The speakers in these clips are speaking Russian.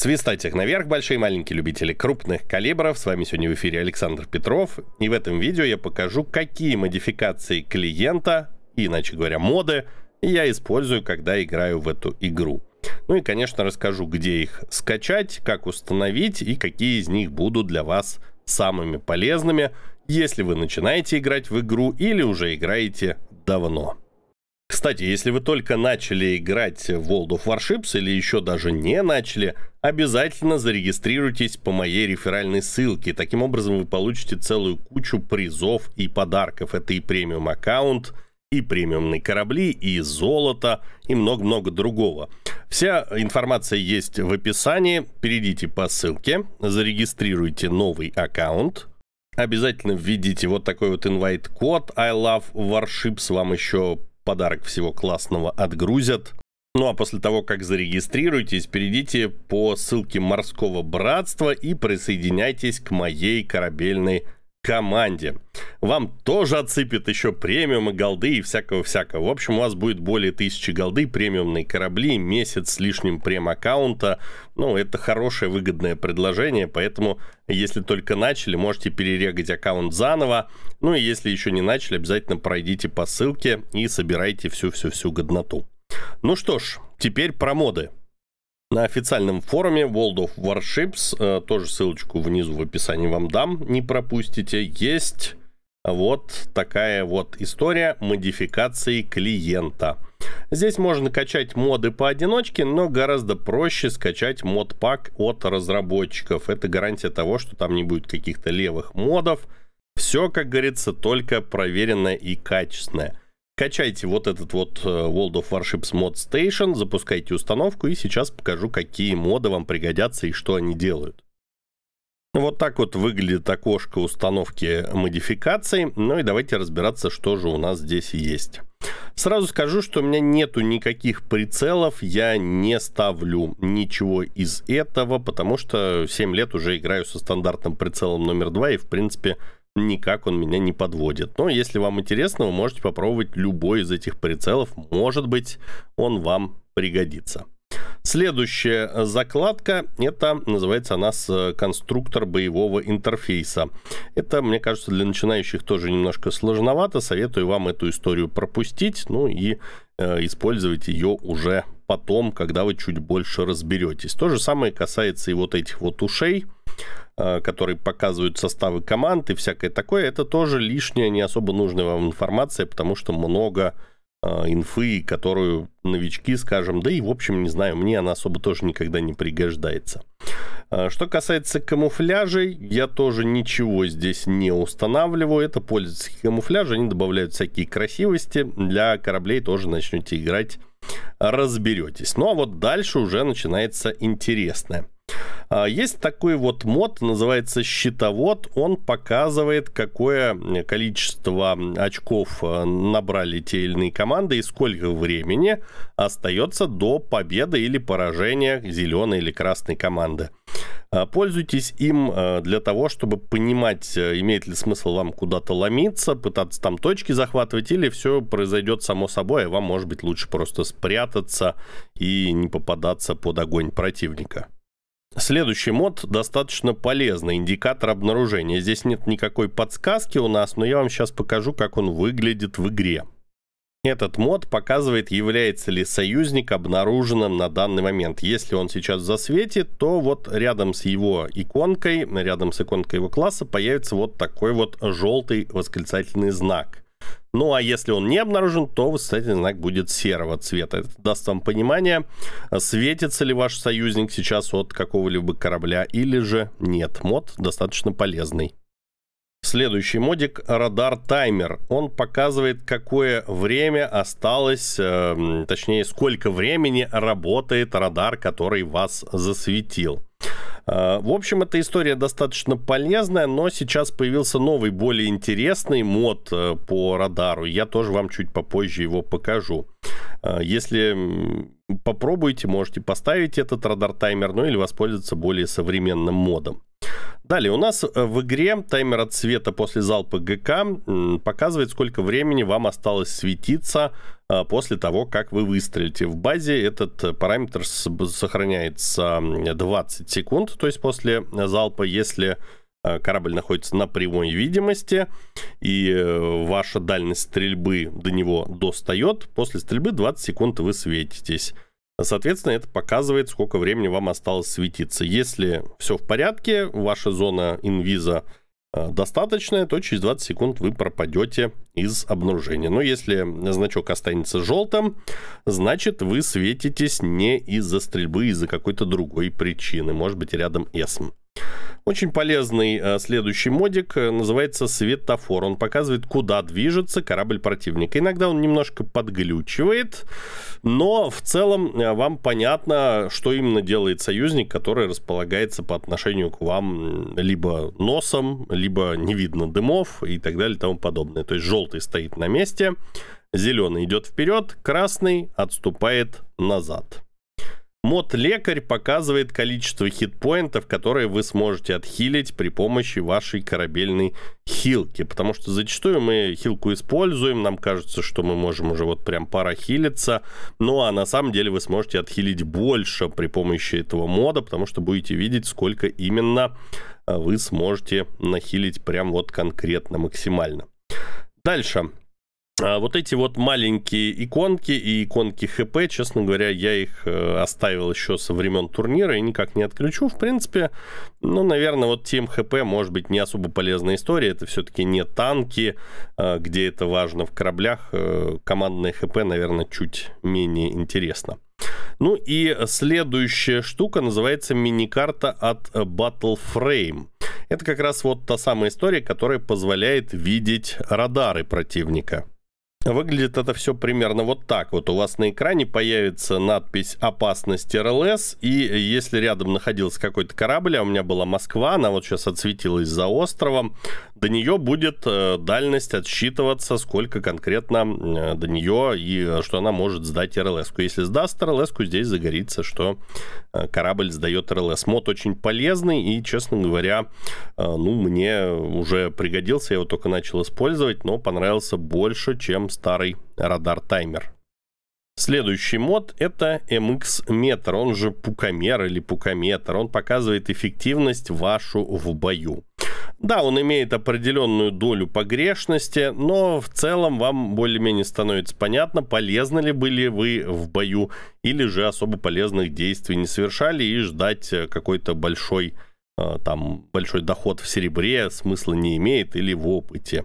Свистатик наверх, большие и маленькие любители крупных калибров. С вами сегодня в эфире Александр Петров. И в этом видео я покажу, какие модификации клиента, иначе говоря, моды, я использую, когда играю в эту игру. Ну и, конечно, расскажу, где их скачать, как установить и какие из них будут для вас самыми полезными, если вы начинаете играть в игру или уже играете давно. Кстати, если вы только начали играть в World of Warships или еще даже не начали, обязательно зарегистрируйтесь по моей реферальной ссылке. Таким образом вы получите целую кучу призов и подарков. Это и премиум аккаунт, и премиумные корабли, и золото, и много-много другого. Вся информация есть в описании. Перейдите по ссылке, зарегистрируйте новый аккаунт. Обязательно введите вот такой вот инвайт-код I love warships. Вам еще подарок всего классного отгрузят. Ну а после того, как зарегистрируетесь, перейдите по ссылке морского братства и присоединяйтесь к моей корабельной команде. Вам тоже отсыпят еще премиумы, голды и всякого-всякого. В общем, у вас будет более тысячи голды, премиумные корабли, месяц с лишним прем-аккаунта. Ну, это хорошее выгодное предложение, поэтому, если только начали, можете перерегать аккаунт заново. Ну и если еще не начали, обязательно пройдите по ссылке и собирайте всю-всю-всю годноту. Ну что ж, теперь про моды на официальном форуме World of Warships, э, тоже ссылочку внизу в описании вам дам, не пропустите, есть вот такая вот история модификации клиента. Здесь можно качать моды поодиночке, но гораздо проще скачать мод-пак от разработчиков. Это гарантия того, что там не будет каких-то левых модов. Все, как говорится, только проверенное и качественное. Качайте вот этот вот э, World of Warships Mod Station, запускайте установку и сейчас покажу, какие моды вам пригодятся и что они делают. Вот так вот выглядит окошко установки модификаций. Ну и давайте разбираться, что же у нас здесь есть. Сразу скажу, что у меня нету никаких прицелов, я не ставлю ничего из этого, потому что 7 лет уже играю со стандартным прицелом номер 2 и в принципе никак он меня не подводит. Но если вам интересно, вы можете попробовать любой из этих прицелов. Может быть, он вам пригодится. Следующая закладка, это называется она с э, конструктор боевого интерфейса. Это, мне кажется, для начинающих тоже немножко сложновато. Советую вам эту историю пропустить, ну и э, использовать ее уже потом, когда вы чуть больше разберетесь. То же самое касается и вот этих вот ушей, э, которые показывают составы команд и всякое такое. Это тоже лишняя, не особо нужная вам информация, потому что много э, инфы, которую новички, скажем, да и, в общем, не знаю, мне она особо тоже никогда не пригождается. Э, что касается камуфляжей, я тоже ничего здесь не устанавливаю. Это пользовательские камуфляжи, они добавляют всякие красивости. Для кораблей тоже начнете играть разберетесь. Ну а вот дальше уже начинается интересное. А, есть такой вот мод, называется щитовод. Он показывает, какое количество очков э, набрали те или иные команды и сколько времени остается до победы или поражения зеленой или красной команды. А, пользуйтесь им э, для того, чтобы понимать, э, имеет ли смысл вам куда-то ломиться, пытаться там точки захватывать, или все произойдет само собой, а вам, может быть, лучше просто спрятаться и не попадаться под огонь противника. Следующий мод достаточно полезный, индикатор обнаружения. Здесь нет никакой подсказки у нас, но я вам сейчас покажу, как он выглядит в игре. Этот мод показывает, является ли союзник обнаруженным на данный момент. Если он сейчас засветит, то вот рядом с его иконкой, рядом с иконкой его класса появится вот такой вот желтый восклицательный знак. Ну а если он не обнаружен, то восклицательный знак будет серого цвета. Это даст вам понимание, светится ли ваш союзник сейчас от какого-либо корабля или же нет. Мод достаточно полезный. Следующий модик – радар таймер. Он показывает, какое время осталось, э, точнее, сколько времени работает радар, который вас засветил. Э, в общем, эта история достаточно полезная, но сейчас появился новый, более интересный мод э, по радару. Я тоже вам чуть попозже его покажу. Э, если попробуете, можете поставить этот радар-таймер, ну или воспользоваться более современным модом. Далее, у нас э, в игре таймер от света после залпа ГК показывает, сколько времени вам осталось светиться э, после того, как вы выстрелите. В базе этот э, параметр сохраняется 20 секунд, то есть после залпа, если корабль находится на прямой видимости, и ваша дальность стрельбы до него достает, после стрельбы 20 секунд вы светитесь. Соответственно, это показывает, сколько времени вам осталось светиться. Если все в порядке, ваша зона инвиза э, достаточная, то через 20 секунд вы пропадете из обнаружения. Но если значок останется желтым, значит вы светитесь не из-за стрельбы, а из-за какой-то другой причины. Может быть рядом эсм. Очень полезный э, следующий модик э, называется светофор. Он показывает, куда движется корабль противника. Иногда он немножко подглючивает, но в целом э, вам понятно, что именно делает союзник, который располагается по отношению к вам либо носом, либо не видно дымов и так далее и тому подобное. То есть желтый стоит на месте, зеленый идет вперед, красный отступает назад. Мод лекарь показывает количество хитпоинтов, которые вы сможете отхилить при помощи вашей корабельной хилки. Потому что зачастую мы хилку используем, нам кажется, что мы можем уже вот прям пара хилиться. Ну а на самом деле вы сможете отхилить больше при помощи этого мода, потому что будете видеть, сколько именно э, вы сможете нахилить прям вот конкретно максимально. Дальше. А вот эти вот маленькие иконки и иконки ХП, честно говоря, я их э, оставил еще со времен турнира и никак не отключу. В принципе, ну, наверное, вот тем ХП может быть не особо полезная история. Это все-таки не танки, э, где это важно в кораблях. Э, командное ХП, наверное, чуть менее интересно. Ну и следующая штука называется мини-карта от Battleframe. Это как раз вот та самая история, которая позволяет видеть радары противника. Выглядит это все примерно вот так. Вот у вас на экране появится надпись «Опасность РЛС», и если рядом находился какой-то корабль, а у меня была Москва, она вот сейчас отсветилась за островом, до нее будет э, дальность отсчитываться, сколько конкретно э, до нее и что она может сдать РЛС. -ку. Если сдаст РЛС, здесь загорится, что э, корабль сдает РЛС. Мод очень полезный и, честно говоря, ну, мне уже пригодился, я его только начал использовать, но понравился больше, чем старый радар-таймер. Следующий мод это MX-метр, он же пукомер или пукометр. Он показывает эффективность вашу в бою. Да, он имеет определенную долю погрешности, но в целом вам более-менее становится понятно, полезны ли были вы в бою или же особо полезных действий не совершали и ждать э, какой-то большой Э, там большой доход в серебре смысла не имеет или в опыте.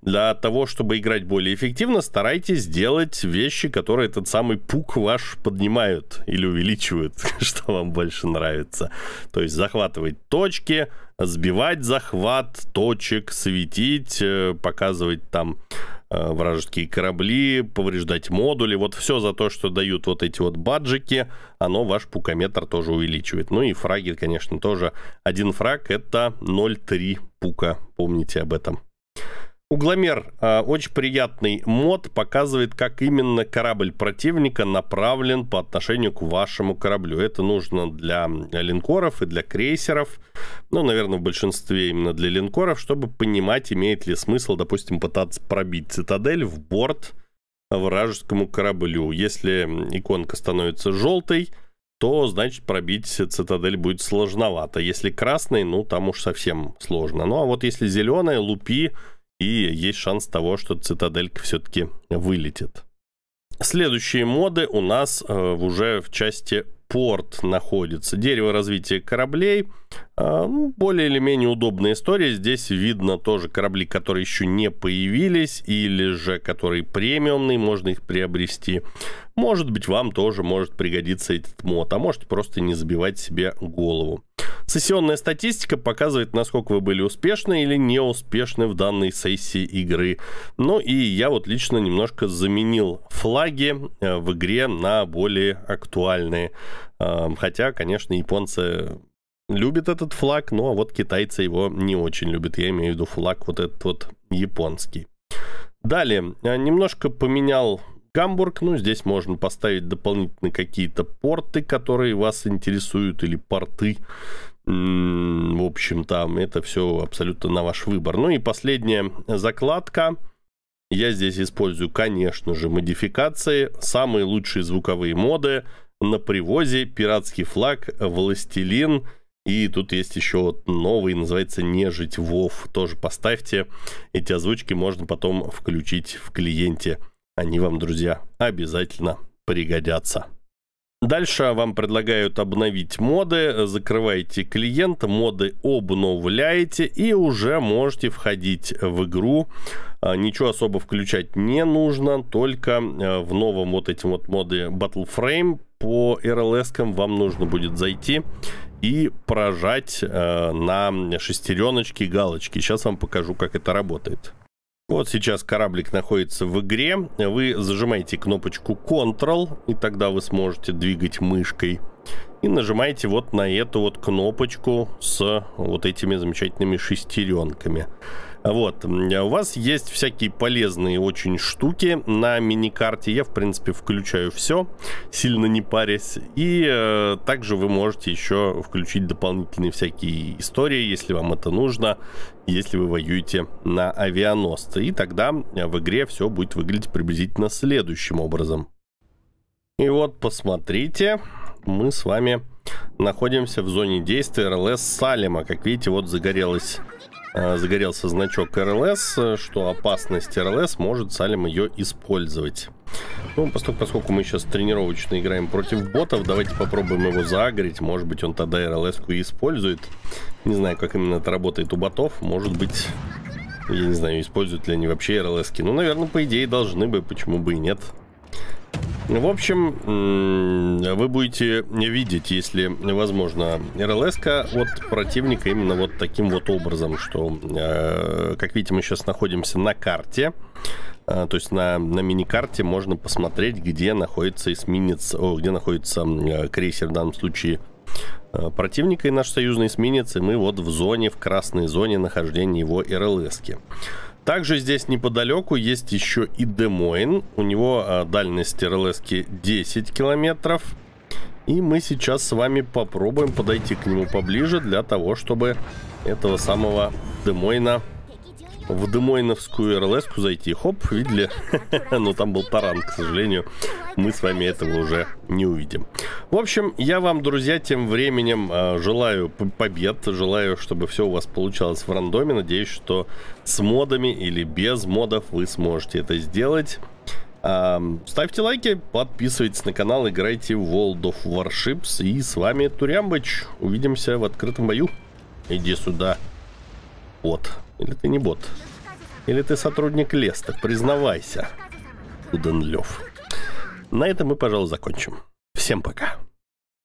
Для того, чтобы играть более эффективно, старайтесь делать вещи, которые этот самый пук ваш поднимают или увеличивают, что вам больше нравится. То есть захватывать точки, сбивать захват точек, светить, э, показывать там Э, вражеские корабли, повреждать модули. Вот все за то, что дают вот эти вот баджики, оно ваш пукометр тоже увеличивает. Ну и фраги, конечно, тоже. Один фраг это 0,3 пука, помните об этом. Угломер э, очень приятный мод, показывает, как именно корабль противника направлен по отношению к вашему кораблю. Это нужно для линкоров и для крейсеров, ну, наверное, в большинстве именно для линкоров, чтобы понимать, имеет ли смысл, допустим, пытаться пробить цитадель в борт вражескому кораблю. Если иконка становится желтой, то, значит, пробить цитадель будет сложновато. Если красный, ну, там уж совсем сложно. Ну, а вот если зеленая, лупи и есть шанс того, что цитаделька все-таки вылетит. Следующие моды у нас э, уже в части порт находится. Дерево развития кораблей. Э, более или менее удобная история. Здесь видно тоже корабли, которые еще не появились, или же которые премиумные, можно их приобрести. Может быть, вам тоже может пригодиться этот мод, а может просто не забивать себе голову. Сессионная статистика показывает, насколько вы были успешны или неуспешны в данной сессии игры. Ну и я вот лично немножко заменил флаги э, в игре на более актуальные. Э, хотя, конечно, японцы любят этот флаг, но вот китайцы его не очень любят. Я имею в виду флаг вот этот вот японский. Далее, э, немножко поменял Гамбург. Ну, здесь можно поставить дополнительно какие-то порты, которые вас интересуют, или порты. В общем, там это все абсолютно на ваш выбор. Ну и последняя закладка. Я здесь использую, конечно же, модификации, самые лучшие звуковые моды на привозе, пиратский флаг, властелин. И тут есть еще новый, называется «Нежить Вов». Тоже поставьте. Эти озвучки можно потом включить в клиенте. Они вам, друзья, обязательно пригодятся. Дальше вам предлагают обновить моды, закрываете клиент, моды обновляете и уже можете входить в игру. А, ничего особо включать не нужно, только э, в новом вот этим вот моды Battle Frame по RLS вам нужно будет зайти и прожать э, на шестереночки галочки. Сейчас вам покажу, как это работает. Вот сейчас кораблик находится в игре. Вы зажимаете кнопочку Ctrl, и тогда вы сможете двигать мышкой. И нажимаете вот на эту вот кнопочку с вот этими замечательными шестеренками. Вот, у вас есть всякие полезные очень штуки на мини-карте. Я, в принципе, включаю все, сильно не парясь. И э, также вы можете еще включить дополнительные всякие истории, если вам это нужно, если вы воюете на авианосце. И тогда э, в игре все будет выглядеть приблизительно следующим образом. И вот, посмотрите, мы с вами находимся в зоне действия РЛС Салема. Как видите, вот загорелась Э, загорелся значок РЛС, э, что опасность РЛС может Салим ее использовать. Ну, поскольку, мы сейчас тренировочно играем против ботов, давайте попробуем его загореть. Может быть, он тогда рлс и использует. Не знаю, как именно это работает у ботов. Может быть, я не знаю, используют ли они вообще рлс -ки. Ну, наверное, по идее, должны бы. Почему бы и нет? Нет. В общем, вы будете видеть, если возможно, рлс от противника именно вот таким вот образом, что, э, как видите, мы сейчас находимся на карте. Э, то есть на, на карте можно посмотреть, где находится эсминец, о, где находится э, крейсер в данном случае противника и наш союзный эсминец, и мы вот в зоне, в красной зоне нахождения его РЛС. -ки. Также здесь неподалеку есть еще и Демоин, У него а, дальность рлс 10 километров. И мы сейчас с вами попробуем подойти к нему поближе для того, чтобы этого самого Демоина в Демойновскую рлс зайти. Хоп, видели? Но ну, там был таран, к сожалению. Мы с вами этого уже не увидим. В общем, я вам, друзья, тем временем а, желаю побед. Желаю, чтобы все у вас получалось в рандоме. Надеюсь, что с модами или без модов вы сможете это сделать. А, ставьте лайки, подписывайтесь на канал, играйте в World of Warships. И с вами Турямбыч. Увидимся в открытом бою. Иди сюда. Вот. Или ты не бот? Или ты сотрудник Леста? Признавайся. Уденлев. На этом мы, пожалуй, закончим. Всем пока.